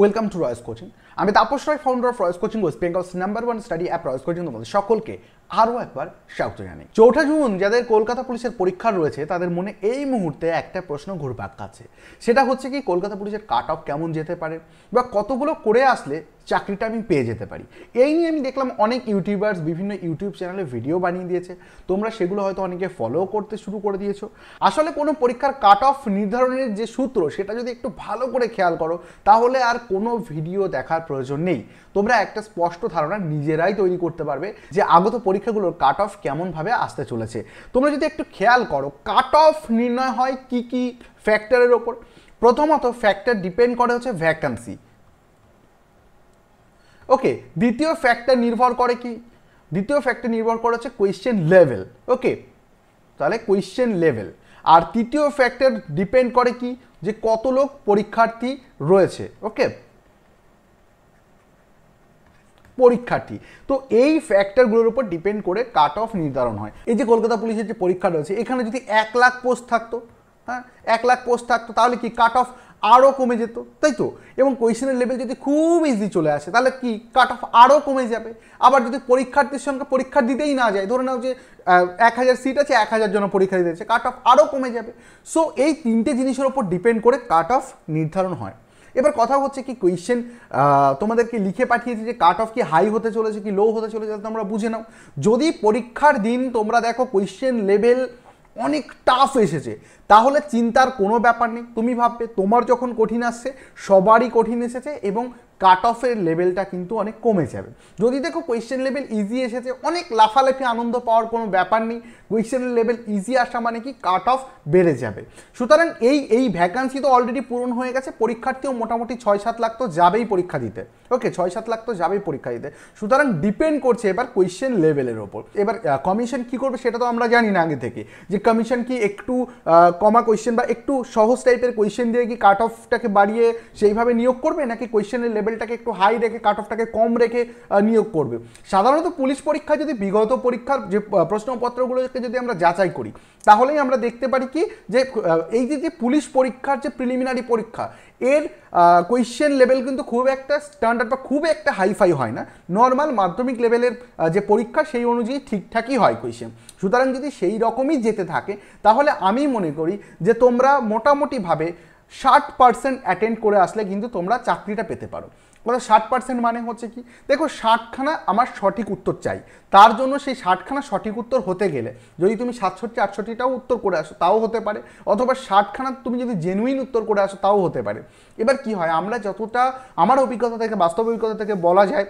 welcome to Roy's coaching আমি Tapas Roy founder of Roy's coaching West Bengal's number one study app Roy's coaching তোমাদের সকলকে আরও একবার স্বাগত জানাই চৌঠা জুন যাদের কলকাতা পুলিশের পরীক্ষা রয়েছে তাদের মনে এই মুহূর্তে একটা প্রশ্ন ঘুরপাক খাচ্ছে সেটা হচ্ছে কি কলকাতা পুলিশের কাট অফ কেমন যেতে পারে বা কতগুলো করে আসলে চাকরিটা আমি পেয়ে যেতে পারি এই নিয়ে আমি দেখলাম অনেক ইউটিউবার্স বিভিন্ন ইউটিউব চ্যানেলে ভিডিও বানিয়ে দিয়েছে তোমরা সেগুলো হয়তো অনেকে ফলো করতে শুরু করে দিয়েছো আসলে কোনো পরীক্ষার কাট অফ নির্ধারণের যে সূত্র সেটা যদি একটু ভালো করে খেয়াল করো তাহলে আর কোনো ভিডিও দেখার প্রয়োজন নেই তোমরা একটা স্পষ্ট ধারণা নিজেরাই তৈরি করতে পারবে যে আগত পরীক্ষা পরীক্ষাগুলোর কাট অফ কেমনভাবে আসতে চলেছে তোমরা যদি একটু খেয়াল করো কাট অফ নির্ণয় হয় কি কি ফ্যাক্টরের ওপর প্রথমত ফ্যাক্টর ডিপেন্ড করে হচ্ছে ভ্যাকান্সি ওকে দ্বিতীয় ফ্যাক্টর নির্ভর করে কি দ্বিতীয় ফ্যাক্টর নির্ভর করে হচ্ছে কোয়েশ্চেন লেভেল ওকে তাহলে কোয়েশ্চেন লেভেল আর তৃতীয় ফ্যাক্টর ডিপেন্ড করে কি যে কত লোক পরীক্ষার্থী রয়েছে ওকে পরীক্ষার্থী তো এই ফ্যাক্টরগুলোর উপর ডিপেন্ড করে কাট অফ নির্ধারণ হয় এই যে কলকাতা পুলিশের যে পরীক্ষা রয়েছে এখানে যদি এক লাখ পোস্ট থাকতো হ্যাঁ এক লাখ পোস্ট থাকতো তাহলে কি কাট অফ আরও কমে যেত তাই তো এবং কোয়েশনের লেভেল যদি খুব ইজি চলে আসে তাহলে কি কাট অফ আরও কমে যাবে আবার যদি পরীক্ষার্থীর সংখ্যা পরীক্ষা দিতেই না যায় ধরে নাও যে এক হাজার সিট আছে এক হাজার জন পরীক্ষা দিতে কাট অফ আরও কমে যাবে সো এই তিনটে জিনিসের ওপর ডিপেন্ড করে কাট অফ নির্ধারণ হয় এবার কথা হচ্ছে কি কোয়েশ্চেন তোমাদেরকে লিখে পাঠিয়েছি যে কাট অফ কি হাই হতে চলেছে কি লো হতে চলেছে তোমরা বুঝে নাও যদি পরীক্ষার দিন তোমরা দেখো কোয়েশ্চেন লেভেল অনেক টাফ এসেছে তাহলে চিন্তার কোনো ব্যাপার নেই তুমি ভাববে তোমার যখন কঠিন আসছে সবারই কঠিন এসেছে এবং কাট অফের লেভেলটা কিন্তু অনেক কমে যাবে যদি দেখো কোয়েশ্চেন লেভেল ইজি এসেছে অনেক লাফালাফি আনন্দ পাওয়ার কোনো ব্যাপার নেই কোয়েশ্চেনের লেভেল ইজি আসা মানে কি কাট অফ বেড়ে যাবে সুতরাং এই এই ভ্যাকান্সি তো অলরেডি পূরণ হয়ে গেছে পরীক্ষার্থীও মোটামুটি ছয় সাত লাখ তো যাবেই পরীক্ষা দিতে ওকে ছয় সাত লাখ তো যাবেই পরীক্ষা দিতে সুতরাং ডিপেন্ড করছে এবার কোয়েশ্চেন লেভেলের ওপর এবার কমিশন কি করবে সেটা তো আমরা জানি না আগে থেকে যে কমিশন কি একটু কমা কোয়েশ্চেন বা একটু সহজ টাইপের কোয়েশ্চেন দিয়ে কি কাট অফটাকে বাড়িয়ে সেইভাবে নিয়োগ করবে নাকি কোয়েশ্চেনের লেভেল লেভেলটাকে একটু হাই রেখে কাট অফটাকে কম রেখে নিয়োগ করবে সাধারণত পুলিশ পরীক্ষায় যদি বিগত পরীক্ষার যে প্রশ্নপত্রগুলোকে যদি আমরা যাচাই করি তাহলেই আমরা দেখতে পারি কি যে এই যে যে পুলিশ পরীক্ষার যে প্রিলিমিনারি পরীক্ষা এর কোয়েশ্চেন লেভেল কিন্তু খুব একটা স্ট্যান্ডার্ড বা খুব একটা হাইফাই হয় না নর্মাল মাধ্যমিক লেভেলের যে পরীক্ষা সেই অনুযায়ী ঠিকঠাকই হয় কোয়েশ্চেন সুতরাং যদি সেই রকমই যেতে থাকে তাহলে আমি মনে করি যে তোমরা মোটামুটিভাবে ষাট পার্সেন্ট অ্যাটেন্ড করে আসলে কিন্তু তোমরা চাকরিটা পেতে পারো অর্থাৎ ষাট পার্সেন্ট মানে হচ্ছে কি দেখো ষাটখানা আমার সঠিক উত্তর চাই তার জন্য সেই ষাটখানা সঠিক উত্তর হতে গেলে যদি তুমি সাতষট্টি আটষট্টিটাও উত্তর করে আসো তাও হতে পারে অথবা ষাটখানা তুমি যদি জেনুইন উত্তর করে আসো তাও হতে পারে এবার কি হয় আমরা যতটা আমার অভিজ্ঞতা থেকে বাস্তব অভিজ্ঞতা থেকে বলা যায়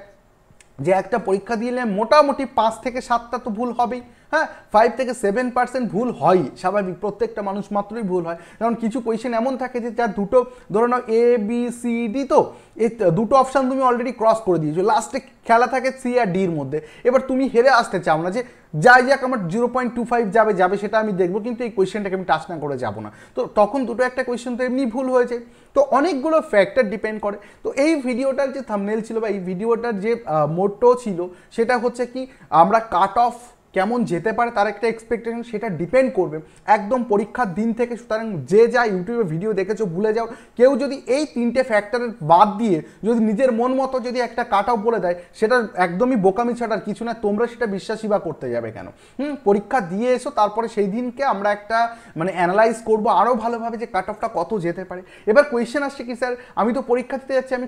যে একটা পরীক্ষা দিলে মোটামুটি পাঁচ থেকে সাতটা তো ভুল হবেই হ্যাঁ ফাইভ থেকে সেভেন পার্সেন্ট ভুল হয় স্বাভাবিক প্রত্যেকটা মানুষ মাত্রই ভুল হয় কারণ কিছু কোয়েশন এমন থাকে যে যার দুটো ধরে নাও এ বি সি ডি তো এ দুটো অপশান তুমি অলরেডি ক্রস করে দিয়েছো লাস্টে খেলা থাকে সি আর ডির মধ্যে এবার তুমি হেরে আসতে চাও না যে যাই যাক আমার জিরো পয়েন্ট টু ফাইভ যাবে যাবে সেটা আমি দেখবো কিন্তু এই কোয়েশনটাকে আমি টাচ না করে যাবো না তো তখন দুটো একটা কোয়েশ্চেন তো এমনি ভুল হয়েছে তো অনেকগুলো ফ্যাক্টর ডিপেন্ড করে তো এই ভিডিওটার যে থামনেল ছিল বা এই ভিডিওটার যে মোটো ছিল সেটা হচ্ছে কি আমরা কাট অফ কেমন যেতে পারে তার একটা এক্সপেকটেশন সেটা ডিপেন্ড করবে একদম পরীক্ষার দিন থেকে সুতরাং যে যা ইউটিউবে ভিডিও দেখেছো ভুলে যাও কেউ যদি এই তিনটে ফ্যাক্টরের বাদ দিয়ে যদি নিজের মন মতো যদি একটা কাট আপ বলে দেয় সেটা একদমই বোকামি ছাড়ার কিছু না তোমরা সেটা বিশ্বাসী বা করতে যাবে কেন হুম পরীক্ষা দিয়ে এসো তারপরে সেই দিনকে আমরা একটা মানে অ্যানালাইজ করবো আরও ভালোভাবে যে কাট অফটা কত যেতে পারে এবার কোয়েশ্চেন আসছে কি স্যার আমি তো পরীক্ষা দিতে যাচ্ছি আমি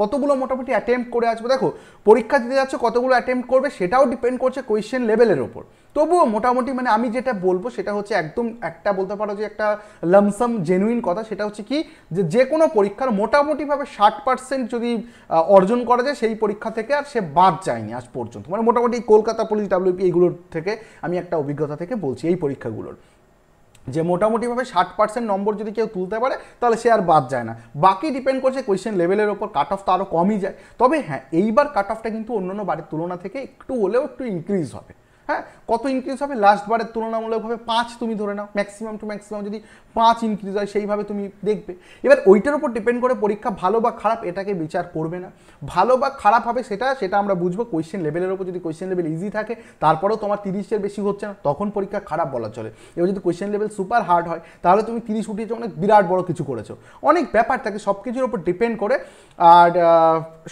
কতগুলো মোটামুটি অ্যাটেম্প করে আসবো দেখো পরীক্ষা দিতে যাচ্ছ কতগুলো অ্যাটেম্প করবে সেটাও ডিপেন্ড করছে কোয়েশ্চেন লেভেলের ওপর তবুও মোটামুটি মানে আমি যেটা বলবো সেটা হচ্ছে একদম একটা বলতে পারো যে একটা লামসাম জেনুইন কথা সেটা হচ্ছে কি যে যে কোনো পরীক্ষার মোটামুটিভাবে ষাট পার্সেন্ট যদি অর্জন করা যায় সেই পরীক্ষা থেকে আর সে বাদ যায়নি আজ পর্যন্ত মানে মোটামুটি কলকাতা পুলিশ ডাব্লিউপি এইগুলোর থেকে আমি একটা অভিজ্ঞতা থেকে বলছি এই পরীক্ষাগুলোর যে মোটামুটিভাবে ষাট পার্সেন্ট নম্বর যদি কেউ তুলতে পারে তাহলে সে আর বাদ যায় না বাকি ডিপেন্ড করছে কোয়েশ্চেন লেভেলের ওপর কাট অফ তো আরও কমই যায় তবে হ্যাঁ এইবার কাট অফটা কিন্তু অন্যান্য বারের তুলনা থেকে একটু হলেও একটু ইনক্রিজ হবে হ্যাঁ কত ইনক্রিজ হবে লাস্ট বারের তুলনামূলকভাবে পাঁচ তুমি ধরে নাও ম্যাক্সিমাম টু ম্যাক্সিমাম যদি পাঁচ ইনক্রিজ হয় সেইভাবে তুমি দেখবে এবার ওইটার উপর ডিপেন্ড করে পরীক্ষা ভালো বা খারাপ এটাকে বিচার করবে না ভালো বা খারাপ হবে সেটা সেটা আমরা বুঝবো কোয়েশ্চেন লেভেলের উপর যদি কোয়েশ্চেন লেভেল ইজি থাকে তারপরেও তোমার তিরিশের বেশি হচ্ছে না তখন পরীক্ষা খারাপ বলা চলে এবার যদি কোয়েশ্চেন লেভেল সুপার হার্ড হয় তাহলে তুমি তিরিশ উঠিয়েছো অনেক মানে বিরাট বড় কিছু করেছো অনেক ব্যাপার থাকে সব কিছুর উপর ডিপেন্ড করে আর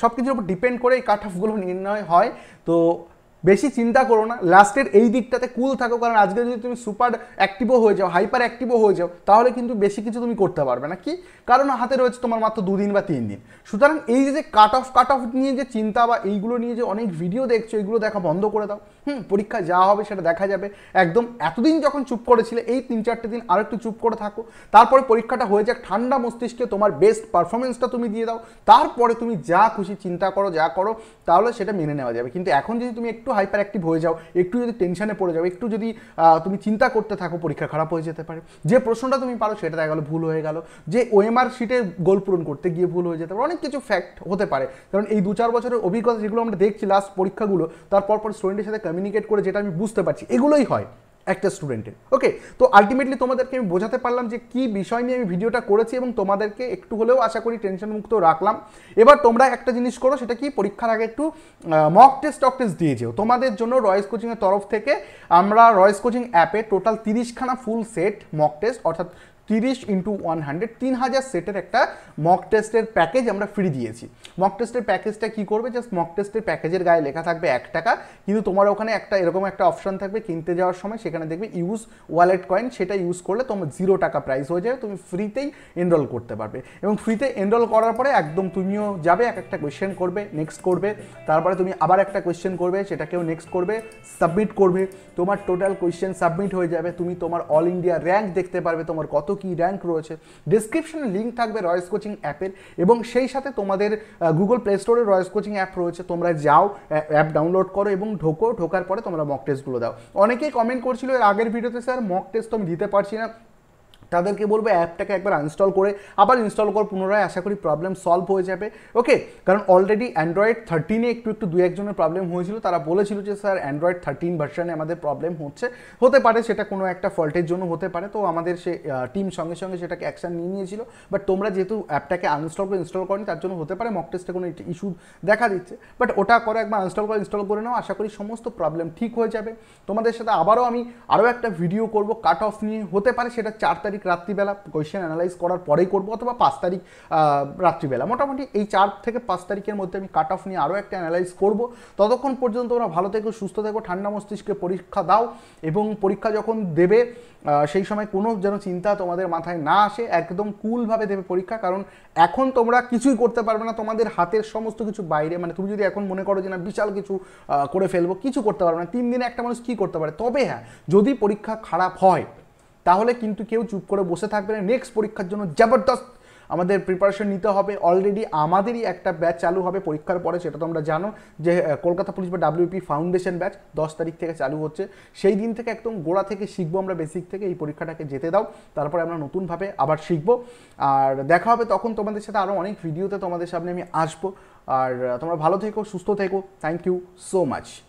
সব কিছুর উপর ডিপেন্ড করে এই কাঠ অফগুলো নির্ণয় হয় তো বেশি চিন্তা করো না লাস্টের এই দিকটাতে কুল থাকো কারণ আজকে যদি তুমি সুপার অ্যাক্টিভও হয়ে যাও হাইপার অ্যাক্টিভও হয়ে যাও তাহলে কিন্তু বেশি কিছু তুমি করতে পারবে না কি কারণ হাতে রয়েছে তোমার মাত্র দুদিন বা তিন দিন সুতরাং এই যে কাট অফ কাট অফ নিয়ে যে চিন্তা বা এইগুলো নিয়ে যে অনেক ভিডিও দেখছো এইগুলো দেখা বন্ধ করে দাও হুম পরীক্ষা যা হবে সেটা দেখা যাবে একদম এতদিন যখন চুপ করেছিলে এই তিন চারটে দিন আর একটু চুপ করে থাকো তারপরে পরীক্ষাটা হয়ে যাক ঠান্ডা মস্তিষ্কে তোমার বেস্ট পারফরমেন্সটা তুমি দিয়ে দাও তারপরে তুমি যা খুশি চিন্তা করো যা করো তাহলে সেটা মেনে নেওয়া যাবে কিন্তু এখন যদি তুমি একটু হাইপার অ্যাক্টিভ হয়ে যাও একটু যদি টেনশনে পড়ে যাও একটু যদি তুমি চিন্তা করতে থাকো পরীক্ষা খারাপ হয়ে যেতে পারে যে প্রশ্নটা তুমি পারো সেটা দেখা গেলো ভুল হয়ে গেল যে ওএমআর শিটে গোল পূরণ করতে গিয়ে ভুল হয়ে যেতে পারে অনেক কিছু ফ্যাক্ট হতে পারে কারণ এই দু চার বছরের অভিজ্ঞতা যেগুলো আমরা দেখছি লাস্ট পরীক্ষাগুলো তারপর পর স্টুডেন্টের সাথে কমিউনিকেট করে যেটা আমি বুঝতে পারছি এগুলোই হয় একটা স্টুডেন্টের ওকে তো আলটিমেটলি তোমাদেরকে আমি বোঝাতে পারলাম যে কি বিষয় নিয়ে আমি ভিডিওটা করেছি এবং তোমাদেরকে একটু হলেও আশা করি টেনশন মুক্ত রাখলাম এবার তোমরা একটা জিনিস করো সেটা কি পরীক্ষার আগে একটু মক টেস্ট টক টেস্ট দিয়ে যেও তোমাদের জন্য রয়েস কোচিংয়ের তরফ থেকে আমরা রয়েস কোচিং অ্যাপে টোটাল তিরিশখানা ফুল সেট মক টেস্ট অর্থাৎ তিরিশ ইন্টু ওয়ান হান্ড্রেড তিন হাজার সেটের একটা মক টেস্টের প্যাকেজ আমরা ফ্রি দিয়েছি মক টেস্টের প্যাকেজটা কী করবে জাস্ট মক টেস্টের প্যাকেজের গায়ে লেখা থাকবে এক টাকা কিন্তু তোমার ওখানে একটা এরকম একটা অপশন থাকবে কিনতে যাওয়ার সময় সেখানে দেখবে ইউজ ওয়ালেট কয়েন সেটা ইউজ করলে তোমার জিরো টাকা প্রাইস হয়ে যাবে তুমি ফ্রিতেই এনরোল করতে পারবে এবং ফ্রিতে এনরোল করার পরে একদম তুমিও যাবে এক একটা কোয়েশ্চেন করবে নেক্সট করবে তারপরে তুমি আবার একটা কোয়েশ্চেন করবে সেটাকেও নেক্সট করবে সাবমিট করবে তোমার টোটাল কোয়েশ্চেন সাবমিট হয়ে যাবে তুমি তোমার অল ইন্ডিয়া র্যাঙ্ক দেখতে পারবে তোমার কত কি র্যাঙ্ক রয়েছে ডিসক্রিপশনে লিঙ্ক থাকবে রয়েস কোচিং অ্যাপের এবং সেই সাথে তোমাদের গুগল প্লে স্টোরে রয়েস কোচিং অ্যাপ রয়েছে তোমরা যাও অ্যাপ ডাউনলোড করো এবং ঢোকো ঢোকার পরে তোমরা মক টেস্টগুলো দাও অনেকেই কমেন্ট করছিল এর আগের ভিডিওতে স্যার মক টেস্ট আমি দিতে পারছি না তাদেরকে বলবো অ্যাপটাকে একবার আনস্টল করে আবার ইনস্টল করে পুনরায় আশা করি প্রবলেম সলভ হয়ে যাবে ওকে কারণ অলরেডি অ্যান্ড্রয়েড থার্টিনে একটু একটু দু একজনের প্রবলেম হয়েছিল তারা বলেছিল যে স্যার অ্যান্ড্রয়েড থার্টিন ভার্সানে আমাদের প্রবলেম হচ্ছে হতে পারে সেটা কোনো একটা ফল্টের জন্য হতে পারে তো আমাদের সে টিম সঙ্গে সঙ্গে সেটাকে অ্যাকশান নিয়ে নিয়েছিল বাট তোমরা যেহেতু অ্যাপটাকে আনস্টল করে ইনস্টল করনি তার জন্য হতে পারে মক টেস্টে কোনো ইস্যু দেখা দিচ্ছে বাট ওটা করে একবার আনস্টল করে ইনস্টল করে নাও আশা করি সমস্ত প্রবলেম ঠিক হয়ে যাবে তোমাদের সাথে আবারও আমি আরও একটা ভিডিও করব কাট অফ নিয়ে হতে পারে সেটা চার তারিখ তারিখ রাত্রিবেলা কোয়েশ্চেন অ্যানালাইজ করার পরেই করব অথবা পাঁচ তারিখ রাত্রিবেলা মোটামুটি এই চার থেকে পাঁচ তারিখের মধ্যে আমি কাট অফ নিয়ে আরও একটা অ্যানালাইজ করব ততক্ষণ পর্যন্ত তোমরা ভালো থেকো সুস্থ থেকো ঠান্ডা মস্তিষ্কে পরীক্ষা দাও এবং পরীক্ষা যখন দেবে সেই সময় কোনো যেন চিন্তা তোমাদের মাথায় না আসে একদম কুলভাবে দেবে পরীক্ষা কারণ এখন তোমরা কিছুই করতে পারবে না তোমাদের হাতের সমস্ত কিছু বাইরে মানে তুমি যদি এখন মনে করো যে না বিশাল কিছু করে ফেলবো কিছু করতে পারবে না তিন দিনে একটা মানুষ কী করতে পারে তবে হ্যাঁ যদি পরীক্ষা খারাপ হয় তাহলে কিন্তু কেউ চুপ করে বসে থাকবে না নেক্সট পরীক্ষার জন্য জবরদস্ত আমাদের প্রিপারেশন নিতে হবে অলরেডি আমাদেরই একটা ব্যাচ চালু হবে পরীক্ষার পরে সেটা তোমরা জানো যে কলকাতা পুলিশ বা ডাব্লিউপি ফাউন্ডেশন ব্যাচ দশ তারিখ থেকে চালু হচ্ছে সেই দিন থেকে একদম গোড়া থেকে শিখবো আমরা বেসিক থেকে এই পরীক্ষাটাকে যেতে দাও তারপরে আমরা নতুনভাবে আবার শিখবো আর দেখা হবে তখন তোমাদের সাথে আরও অনেক ভিডিওতে তোমাদের সামনে আমি আসবো আর তোমরা ভালো থেকো সুস্থ থেকো থ্যাংক ইউ সো মাচ